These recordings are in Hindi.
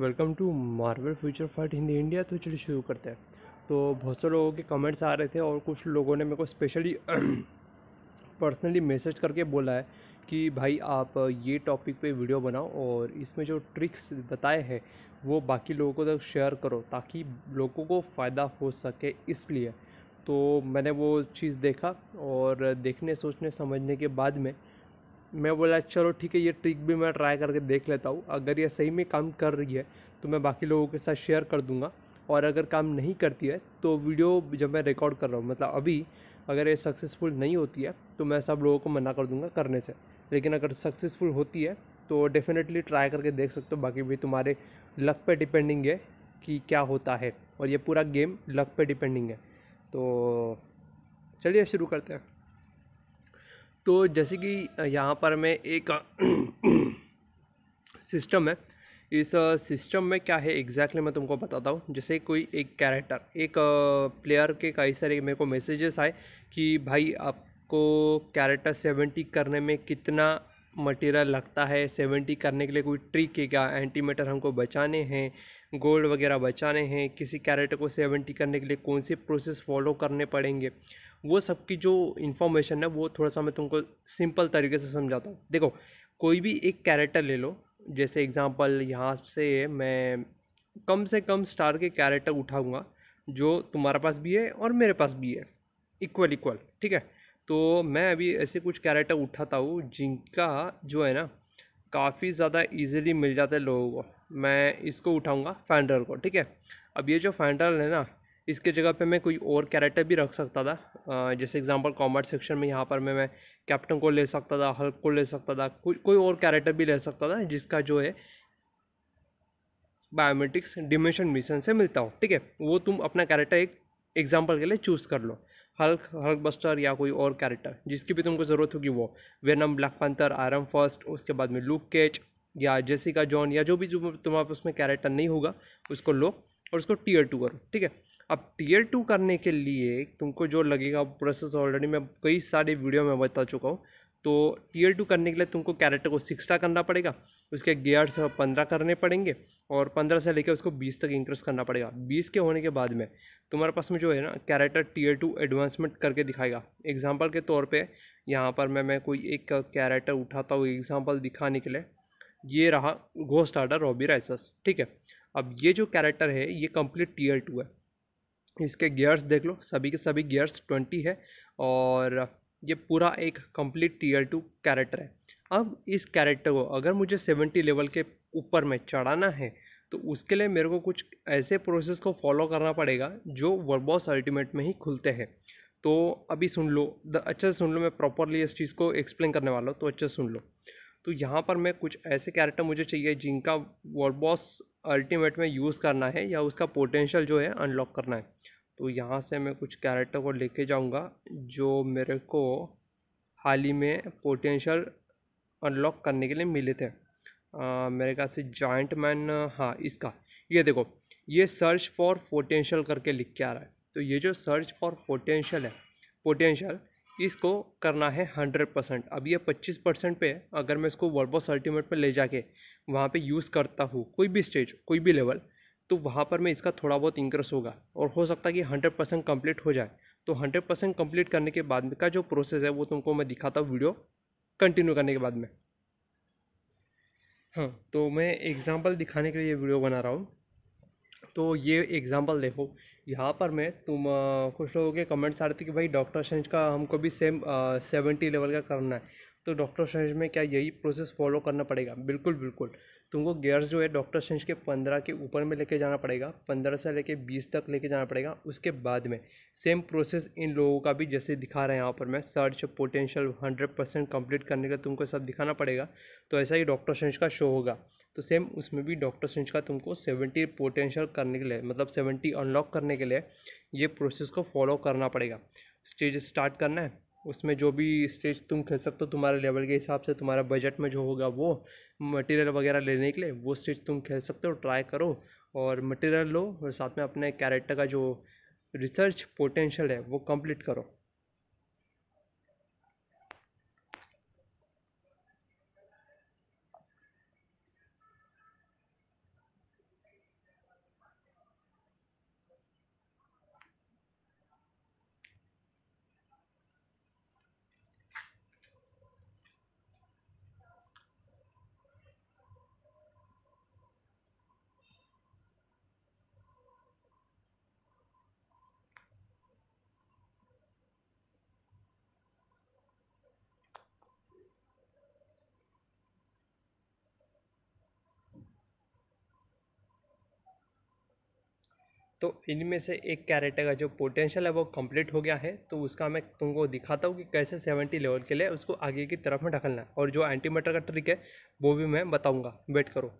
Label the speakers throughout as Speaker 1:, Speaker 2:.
Speaker 1: welcome to Marvel Future Fight Hindi India तो चलिए शुरू करते हैं तो बहुत से लोगों के कमेंट्स आ रहे थे और कुछ लोगों ने मेरे को स्पेशली पर्सनली मैसेज करके बोला है कि भाई आप ये टॉपिक पे वीडियो बनाओ और इसमें जो ट्रिक्स बताए हैं वो बाकी लोगों को तक शेयर करो ताकि लोगों को फ़ायदा हो सके इसलिए तो मैंने वो चीज़ देखा और देखने सोचने समझने के बाद में मैं बोला चलो ठीक है ये ट्रिक भी मैं ट्राई करके देख लेता हूँ अगर ये सही में काम कर रही है तो मैं बाकी लोगों के साथ शेयर कर दूँगा और अगर काम नहीं करती है तो वीडियो जब मैं रिकॉर्ड कर रहा हूँ मतलब अभी अगर ये सक्सेसफुल नहीं होती है तो मैं सब लोगों को मना कर दूँगा करने से लेकिन अगर सक्सेसफुल होती है तो डेफिनेटली ट्राई करके देख सकते हो बाकी भी तुम्हारे लक पे डिपेंडिंग है कि क्या होता है और ये पूरा गेम लक पे डिपेंडिंग है तो चलिए शुरू करते हैं तो जैसे कि यहाँ पर मैं एक सिस्टम है इस सिस्टम में क्या है एग्जैक्टली exactly मैं तुमको बताता हूँ जैसे कोई एक कैरेक्टर एक प्लेयर के कई सारे मेरे को मैसेजेस आए कि भाई आपको कैरेक्टर सेवेंटी करने में कितना मटेरियल लगता है सेवेंटी करने के लिए कोई ट्रिक है क्या एंटीमीटर हमको बचाने हैं गोल्ड वगैरह बचाने हैं किसी कैरेक्टर को सेवेंटी करने के लिए कौन से प्रोसेस फॉलो करने पड़ेंगे वो सबकी जो इन्फॉर्मेशन है वो थोड़ा सा मैं तुमको सिंपल तरीके से समझाता हूँ देखो कोई भी एक कैरेक्टर ले लो जैसे एग्ज़ाम्पल यहाँ से मैं कम से कम स्टार के कैरेक्टर उठाऊँगा जो तुम्हारे पास भी है और मेरे पास भी है इक्वल इक्वल ठीक है तो मैं अभी ऐसे कुछ कैरेक्टर उठाता हूँ जिनका जो है ना काफ़ी ज़्यादा इजीली मिल जाता है लोगों को मैं इसको उठाऊँगा फैंडरल को ठीक है अब ये जो फैंडरल है ना इसके जगह पे मैं कोई और कैरेक्टर भी रख सकता था जैसे एग्जांपल कॉमर्स सेक्शन में यहाँ पर मैं मैं कैप्टन को ले सकता था हल्क को ले सकता था कोई कोई और कैरेक्टर भी ले सकता था जिसका जो है बायोमेट्रिक्स डिमेंशन मिशन से मिलता हो ठीक है वो तुम अपना कैरेक्टर एक एग्जाम्पल के लिए चूज़ कर लो हल्क हल्क बस्टर या कोई और कैरेक्टर जिसकी भी तुमको ज़रूरत होगी वो Venom Black Panther Iron Fist उसके बाद में लूक केच या जेसिका जॉन या जो भी जो तुम्हारे उसमें कैरेक्टर नहीं होगा उसको लो और उसको टीयर टू करो ठीक है अब टीयर टू करने के लिए तुमको जो लगेगा प्रोसेस ऑलरेडी मैं कई सारे वीडियो में बता चुका हूँ तो टीयर टू करने के लिए तुमको कैरेक्टर को सिक्सटा करना पड़ेगा उसके गियर्स पंद्रह करने पड़ेंगे और पंद्रह से लेकर उसको बीस तक इंक्रीज करना पड़ेगा बीस के होने के बाद में तुम्हारे पास में जो है ना कैरेक्टर टीयर टू एडवांसमेंट करके दिखाएगा एग्जाम्पल के तौर पर यहाँ पर मैं मैं कोई एक कैरेक्टर उठाता हूँ एग्जाम्पल दिखाने के लिए ये रहा गोस्ट आर्डर रॉबी राइसस ठीक है अब ये जो कैरेक्टर है ये कंप्लीट टीयर टू है इसके गियर्स देख लो सभी के सभी गियर्स ट्वेंटी है और ये पूरा एक कंप्लीट टीयर टू कैरेक्टर है अब इस कैरेक्टर को अगर मुझे सेवेंटी लेवल के ऊपर में चढ़ाना है तो उसके लिए मेरे को कुछ ऐसे प्रोसेस को फॉलो करना पड़ेगा जो वर्बॉस अल्टीमेट में ही खुलते हैं तो अभी सुन लो अच्छे से सुन लो मैं प्रॉपरली इस चीज़ को एक्सप्लेन करने वाला हूँ तो अच्छे से सुन लो तो यहाँ पर मैं कुछ ऐसे कैरेक्टर मुझे चाहिए जिनका वॉरबॉस अल्टीमेट में यूज़ करना है या उसका पोटेंशियल जो है अनलॉक करना है तो यहाँ से मैं कुछ कैरेक्टर को लेके जाऊँगा जो मेरे को हाल ही में पोटेंशियल अनलॉक करने के लिए मिले थे आ, मेरे ख्याल से जॉइंट मैन हाँ इसका ये देखो ये सर्च फॉर पोटेंशियल करके लिख के आ रहा है तो ये जो सर्च फॉर पोटेंशियल है पोटेंशियल इसको करना है हंड्रेड परसेंट अब ये पच्चीस परसेंट पे अगर मैं इसको वर्ल्ड बॉस अल्टीमेट पर ले जाके वहाँ पे यूज़ करता हूँ कोई भी स्टेज कोई भी लेवल तो वहाँ पर मैं इसका थोड़ा बहुत इंक्रेस होगा और हो सकता है कि हंड्रेड परसेंट कम्प्लीट हो जाए तो हंड्रेड परसेंट कम्प्लीट करने के बाद का जो प्रोसेस है वो तुमको मैं दिखाता हूँ वीडियो कंटिन्यू करने के बाद में हाँ तो मैं एग्ज़ाम्पल दिखाने के लिए वीडियो बना रहा हूँ तो ये एग्ज़ाम्पल देखो यहाँ पर मैं तुम कुछ लोगों के कमेंट्स आ रहे थे कि भाई डॉक्टर शेंज का हमको भी सेम सेवेंटी लेवल का करना है तो डॉक्टर स्ट्रेंज में क्या यही प्रोसेस फॉलो करना पड़ेगा बिल्कुल बिल्कुल तुमको गेयर्स जो है डॉक्टर सेंस के पंद्रह के ऊपर में लेके जाना पड़ेगा पंद्रह से लेके बीस तक लेके जाना पड़ेगा उसके बाद में सेम प्रोसेस इन लोगों का भी जैसे दिखा रहे हैं यहाँ पर मैं search potential hundred percent complete करने का तुमको सब दिखाना पड़ेगा तो ऐसा ही डॉक्टर सेंस का शो होगा तो सेम उसमें भी डॉक्टर सेंस का तुमको सेवेंटी पोटेंशियल करने के लिए मतलब सेवेंटी अनलॉक करने के लिए ये प्रोसेस को फॉलो करना पड़ेगा स्टेज स्टार्ट करना है उसमें जो भी स्टेज तुम खेल सकते हो तुम्हारे लेवल के हिसाब से तुम्हारा बजट में जो होगा वो मटेरियल वगैरह लेने के लिए वो स्टेज तुम खेल सकते हो ट्राई करो और मटेरियल लो और साथ में अपने कैरेक्टर का जो रिसर्च पोटेंशियल है वो कंप्लीट करो तो इनमें से एक कैरेक्टर का जो पोटेंशियल है वो कंप्लीट हो गया है तो उसका मैं तुमको दिखाता हूँ कि कैसे सेवेंटी लेवल के लिए उसको आगे की तरफ में ढकलना है और जो एंटी मेटर का ट्रिक है वो भी मैं बताऊँगा वेट करो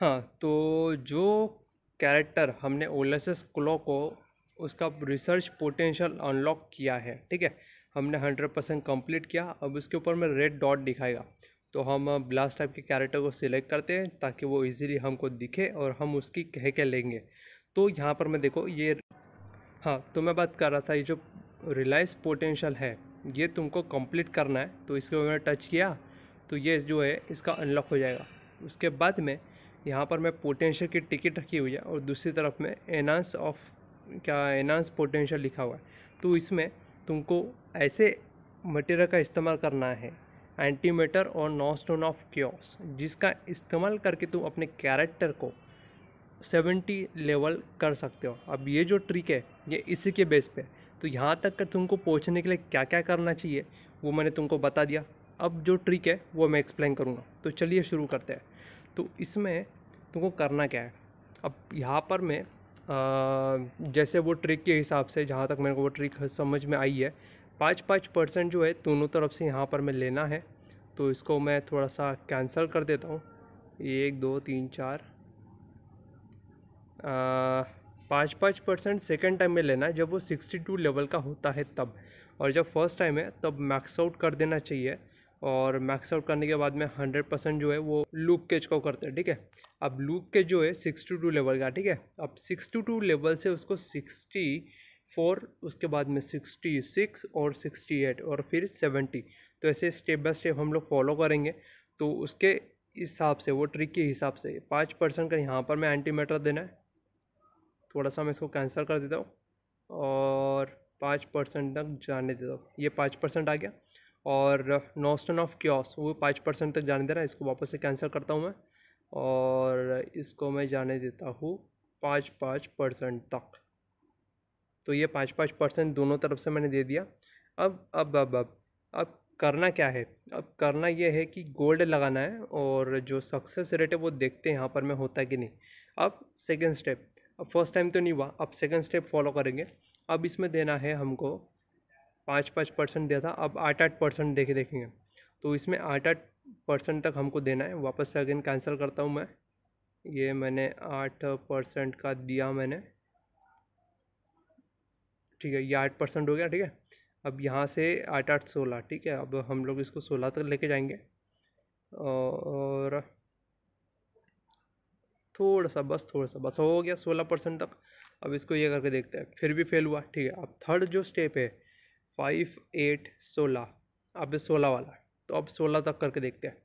Speaker 1: हाँ तो जो कैरेक्टर हमने ओलेसस क्लो को उसका रिसर्च पोटेंशियल अनलॉक किया है ठीक है हमने हंड्रेड परसेंट कम्प्लीट किया अब उसके ऊपर में रेड डॉट दिखाएगा तो हम ब्लास्ट टाइप के कैरेक्टर को सिलेक्ट करते हैं ताकि वो इजीली हमको दिखे और हम उसकी कह के लेंगे तो यहाँ पर मैं देखो ये हाँ तो मैं बात कर रहा था ये जो रिलायंस पोटेंशियल है ये तुमको कंप्लीट करना है तो इसको मैंने टच किया तो ये जो है इसका अनलॉक हो जाएगा उसके बाद में यहाँ पर मैं पोटेंशियल की टिकट रखी हुई है और दूसरी तरफ में एनांस ऑफ क्या एनांस पोटेंशियल लिखा हुआ है तो इसमें तुमको ऐसे मटेरियल का इस्तेमाल करना है एंटीमेटर और नॉन स्टोन ऑफ क्योस जिसका इस्तेमाल करके तुम अपने कैरेक्टर को सेवेंटी लेवल कर सकते हो अब ये जो ट्रिक है ये इसी के बेस पे तो यहाँ तक का तुमको पहुँचने के लिए क्या क्या करना चाहिए वो मैंने तुमको बता दिया अब जो ट्रिक है वो मैं एक्सप्लेन करूँगा तो चलिए शुरू करते हैं तो इसमें तुमको करना क्या है अब यहाँ पर मैं आ, जैसे वो ट्रिक के हिसाब से जहाँ तक मेरे को वो ट्रिक समझ में आई है पाँच पाँच परसेंट जो है दोनों तरफ से यहाँ पर मैं लेना है तो इसको मैं थोड़ा सा कैंसिल कर देता हूँ एक दो तीन चार पाँच पाँच परसेंट सेकेंड टाइम में लेना है जब वो सिक्सटी टू लेवल का होता है तब और जब फर्स्ट टाइम है तब मैक्स आउट कर देना चाहिए और मैक्स आउट करने के बाद में हंड्रेड परसेंट जो है वो लूप केच को करते हैं ठीक है अब लूप के जो है सिक्सटी टू लेवल का ठीक है अब सिक्सटी टू लेवल से उसको सिक्सटी फोर उसके बाद में सिक्सटी सिक्स और सिक्सटी एट और फिर सेवेंटी तो ऐसे स्टेप बाय स्टेप हम लोग फॉलो करेंगे तो उसके हिसाब से वो ट्रिक के हिसाब से पाँच परसेंट का यहाँ पर मैं एंटी मैटर देना है थोड़ा सा मैं इसको कैंसिल कर देता हूँ और पाँच परसेंट तक जाने देता हूँ ये पाँच परसेंट आ गया और नॉस्टन ऑफ क्योस वो पाँच परसेंट तक जाने दे रहा है इसको वापस से कैंसिल करता हूँ मैं और इसको मैं जाने देता हूँ पाँच पाँच परसेंट तक तो ये पाँच पाँच परसेंट दोनों तरफ से मैंने दे दिया अब अब अब अब अब करना क्या है अब करना ये है कि गोल्ड लगाना है और जो सक्सेस रेट है वो देखते हैं यहाँ पर मैं होता कि नहीं अब सेकेंड स्टेप अब फर्स्ट टाइम तो नहीं हुआ अब सेकेंड स्टेप फॉलो करेंगे अब इसमें देना है हमको पाँच पाँच परसेंट दिया था अब आठ आठ परसेंट देखे देखेंगे तो इसमें आठ आठ परसेंट तक हमको देना है वापस से अगेन कैंसिल करता हूँ मैं ये मैंने आठ परसेंट का दिया मैंने ठीक है ये आठ परसेंट हो गया ठीक है अब यहाँ से आठ आठ सोलह ठीक है अब हम लोग इसको सोलह तक लेके जाएंगे और थोड़ा सा बस थोड़ा सा बस हो गया सोलह परसेंट तक अब इसको ये करके देखते हैं फिर भी फेल हुआ ठीक है अब थर्ड जो स्टेप है फाइव एट सोलह अब सोलह वाला तो अब सोलह तक करके देखते हैं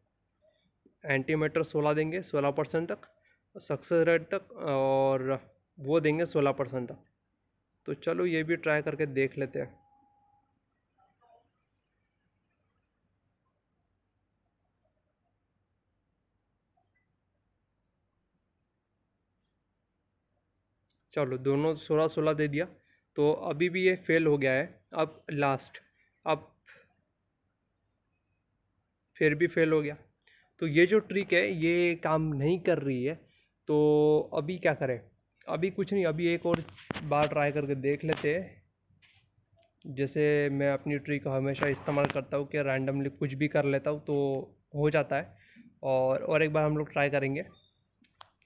Speaker 1: एंटीमीटर सोलह देंगे सोलह परसेंट तक सक्सेस रेट तक और वो देंगे सोलह परसेंट तक तो चलो ये भी ट्राई करके देख लेते हैं चलो दोनों सोलह सोलह दे दिया तो अभी भी ये फेल हो गया है अब लास्ट अब फिर भी फेल हो गया तो ये जो ट्रिक है ये काम नहीं कर रही है तो अभी क्या करें अभी कुछ नहीं अभी एक और बार ट्राई करके देख लेते जैसे मैं अपनी ट्री का हमेशा इस्तेमाल करता हूँ कि रैंडमली कुछ भी कर लेता हूँ तो हो जाता है और और एक बार हम लोग ट्राई करेंगे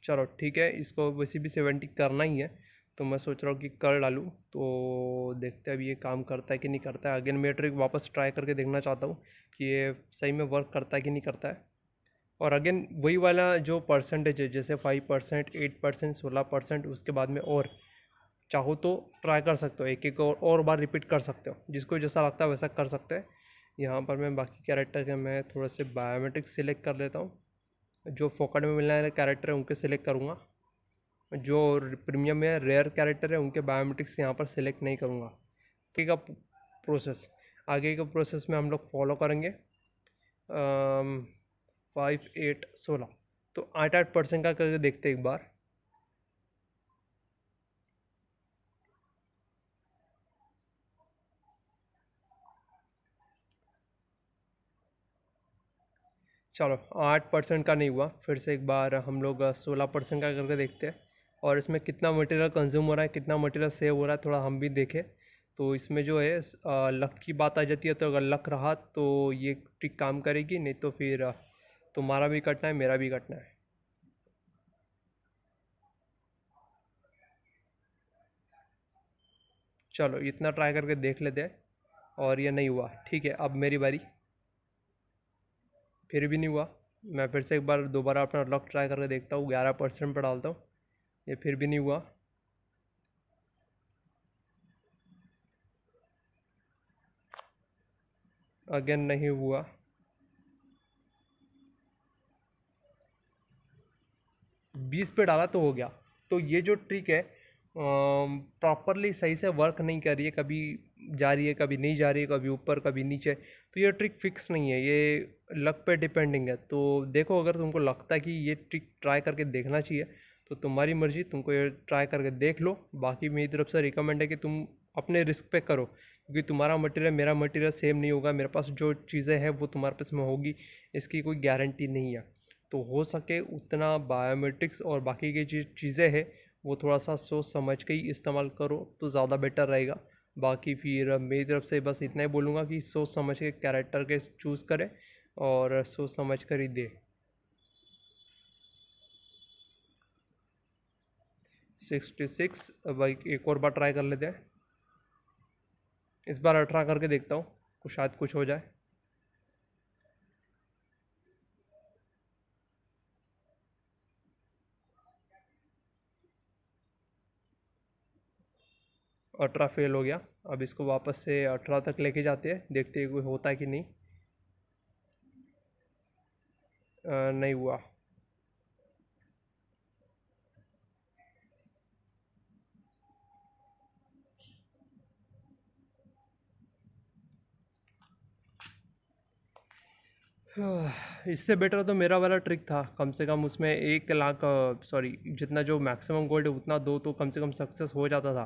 Speaker 1: चलो ठीक है इसको वैसे भी सेवेंटी करना ही है तो मैं सोच रहा हूँ कि कर डालूँ तो देखते हैं ये काम करता है कि नहीं करता है अगेन मैं ट्रिक वापस ट्राई करके देखना चाहता हूँ कि ये सही में वर्क करता है कि नहीं करता है और अगेन वही वाला जो परसेंटेज है जैसे फाइव परसेंट एट परसेंट सोलह परसेंट उसके बाद में और चाहो तो ट्राई कर सकते हो एक एक और और बार रिपीट कर सकते हो जिसको जैसा लगता है वैसा कर सकते हैं यहाँ पर मैं बाकी कैरेक्टर के मैं थोड़े से बायोमेट्रिक सिलेक्ट कर लेता हूँ जो फोकट में मिलने वाले कैरेक्टर है उनके सिलेक्ट करूँगा जो प्रीमियम में रेयर कैरेक्टर है उनके बायोमेट्रिक्स यहाँ पर सिलेक्ट नहीं करूँगा आगे का प्रोसेस आगे के प्रोसेस में हम लोग फॉलो करेंगे फाइव एट सोलह तो आठ आठ परसेंट का करके देखते एक बार चलो आठ परसेंट का नहीं हुआ फिर से एक बार हम लोग सोलह परसेंट का करके देखते हैं और इसमें कितना मटेरियल कंज्यूम हो रहा है कितना मटेरियल सेव हो रहा है थोड़ा हम भी देखें तो इसमें जो है लक की बात आ जाती है तो अगर लक रहा तो ये ट्रिक काम करेगी नहीं तो फिर तुम्हारा भी कटना है मेरा भी कटना है चलो इतना ट्राई करके देख लेते हैं और ये नहीं हुआ ठीक है अब मेरी बारी फिर भी नहीं हुआ मैं फिर से एक बार दोबारा अपना लक ट्राई करके देखता हूँ ग्यारह परसेंट पर डालता हूँ ये फिर भी नहीं हुआ अगेन नहीं हुआ बीस पे डाला तो हो गया तो ये जो ट्रिक है प्रॉपरली सही से वर्क नहीं कर रही है कभी जा रही है कभी नहीं जा रही है कभी ऊपर कभी नीचे तो ये ट्रिक फिक्स नहीं है ये लक पे डिपेंडिंग है तो देखो अगर तुमको लगता है कि ये ट्रिक ट्राई करके देखना चाहिए तो तुम्हारी मर्ज़ी तुमको ये ट्राई करके देख लो बाकी मेरी तरफ से रिकमेंड है कि तुम अपने रिस्क पे करो क्योंकि तुम्हारा मटेरियल मेरा मटेरियल सेम नहीं होगा मेरे पास जो चीज़ें हैं वो तुम्हारे पास में होगी इसकी कोई गारंटी नहीं है तो हो सके उतना बायोमेट्रिक्स और बाकी की जो चीज़ें हैं वो थोड़ा सा सोच समझ के ही इस्तेमाल करो तो ज़्यादा बेटर रहेगा बाकी फिर मेरी तरफ से बस इतना ही बोलूँगा कि सोच समझ के कैरेक्टर के चूज़ करें और सोच समझ कर ही दे सिक्सटी सिक्स भाई एक और बार ट्राई कर लेते हैं इस बार अठारह करके देखता हूँ कुछ शायद कुछ हो जाए अठारह फेल हो गया अब इसको वापस से अठारह तक लेके जाते हैं देखते हैं कोई होता है कि नहीं आ, नहीं हुआ इससे बेटर तो मेरा वाला ट्रिक था कम से कम उसमें एक लाख सॉरी जितना जो मैक्सिमम गोल्ड है उतना दो तो कम से कम सक्सेस हो जाता था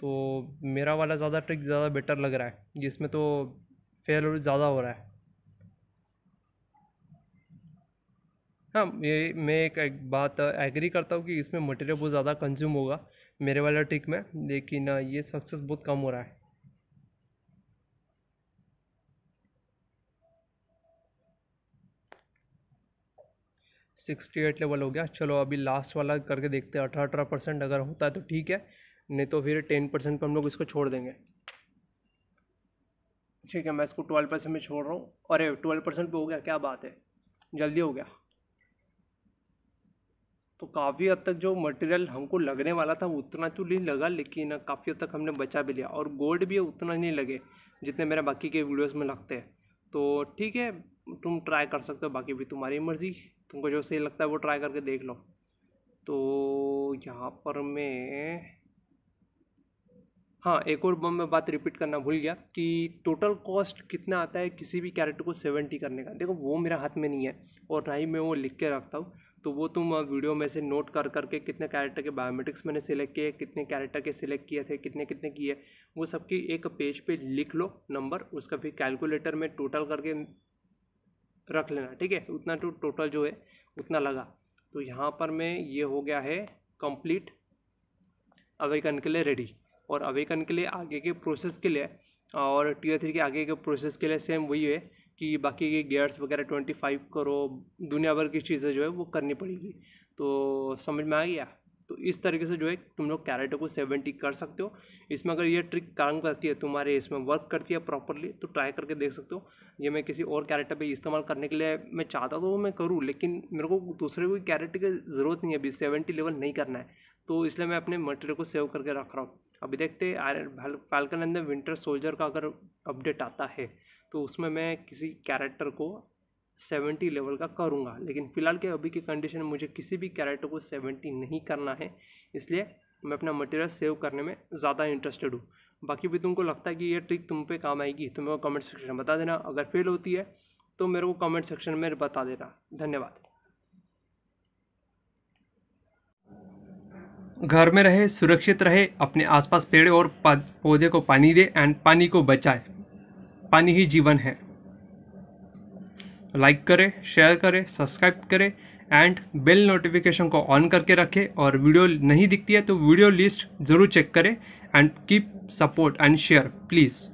Speaker 1: तो मेरा वाला ज़्यादा ट्रिक ज़्यादा बेटर लग रहा है जिसमें तो फेल ज़्यादा हो रहा है हाँ ये मैं एक, एक बात एग्री करता हूँ कि इसमें मटेरियल बहुत ज़्यादा कंज्यूम होगा मेरे वाला ट्रिक में लेकिन ये सक्सेस बहुत कम हो रहा है सिक्सटी एट लेवल हो गया चलो अभी लास्ट वाला करके देखते हैं अठारह अठारह परसेंट अगर होता है तो ठीक है नहीं तो फिर टेन परसेंट पर हम लोग इसको छोड़ देंगे ठीक है मैं इसको ट्वेल्व परसेंट में छोड़ रहा हूँ अरे ट्वेल्व परसेंट पर हो गया क्या बात है जल्दी हो गया तो काफ़ी हद तक जो मटेरियल हमको लगने वाला था उतना तो नहीं लगा लेकिन काफ़ी हद तक हमने बचा भी लिया और गोल्ड भी उतना नहीं लगे जितने मेरे बाकी के वीडियोस में लगते हैं तो ठीक है तुम ट्राई कर सकते हो बाकी भी तुम्हारी मर्ज़ी तुमको जो सही लगता है वो ट्राई करके देख लो तो यहाँ पर मैं हाँ एक और बम में बात रिपीट करना भूल गया कि टोटल कॉस्ट कितना आता है किसी भी कैरेक्टर को सेवेंटी करने का देखो वो मेरा हाथ में नहीं है और ना ही मैं वो लिख के रखता हूँ तो वो तुम वीडियो में से नोट कर करके कितने कैरेक्टर के बायोमेट्रिक्स मैंने सेलेक्ट किए कितने कैरेक्टर के सिलेक्ट किए थे कितने कितने किए वो सबकी एक पेज पे लिख लो नंबर उसका फिर कैलकुलेटर में टोटल करके रख लेना ठीक है उतना टू टोटल जो है उतना लगा तो यहाँ पर मैं ये हो गया है कंप्लीट अवेकन के लिए रेडी और अवेकन के लिए आगे के प्रोसेस के लिए और टीयर थ्री के आगे के प्रोसेस के लिए सेम वही है कि बाकी के गियर्स वगैरह ट्वेंटी फाइव करो दुनिया भर की चीज़ें जो है वो करनी पड़ेगी तो समझ में आ गया तो इस तरीके से जो है तुम लोग कैरेटो को सेवन टिक कर सकते हो इसमें अगर ये ट्रिक काम करती है तुम्हारे इसमें वर्क करती है प्रॉपरली तो ट्राई करके देख सकते हो ये मैं किसी और कैरेक्टर पे इस्तेमाल करने के लिए मैं चाहता तो मैं करूँ लेकिन मेरे को दूसरे कोई कैरेक्टर की ज़रूरत नहीं है अभी सेवेंटी लेवल नहीं करना है तो इसलिए मैं अपने मटेरियल को सेव करके रख रहा हूँ अभी देखते फाल्कन एंड विंटर सोल्जर का अगर अपडेट आता है तो उसमें मैं किसी कैरेक्टर को सेवेंटी लेवल का करूँगा लेकिन फ़िलहाल के अभी की कंडीशन में मुझे किसी भी कैरेक्टर को सेवेंटी नहीं करना है इसलिए मैं अपना मटेरियल सेव करने में ज़्यादा इंटरेस्टेड हूँ बाकी भी तुमको लगता है कि ये ट्रिक तुम पे काम आएगी तो मेरे को कमेंट सेक्शन में बता देना अगर फेल होती है तो मेरे को कमेंट सेक्शन में बता देना धन्यवाद घर में रहे सुरक्षित रहे अपने आसपास पेड़ और पौधे को पानी दे एंड पानी को बचाए पानी ही जीवन है लाइक करें शेयर करें सब्सक्राइब करें एंड बेल नोटिफिकेशन को ऑन करके रखें और वीडियो नहीं दिखती है तो वीडियो लिस्ट ज़रूर चेक करें and keep support and share please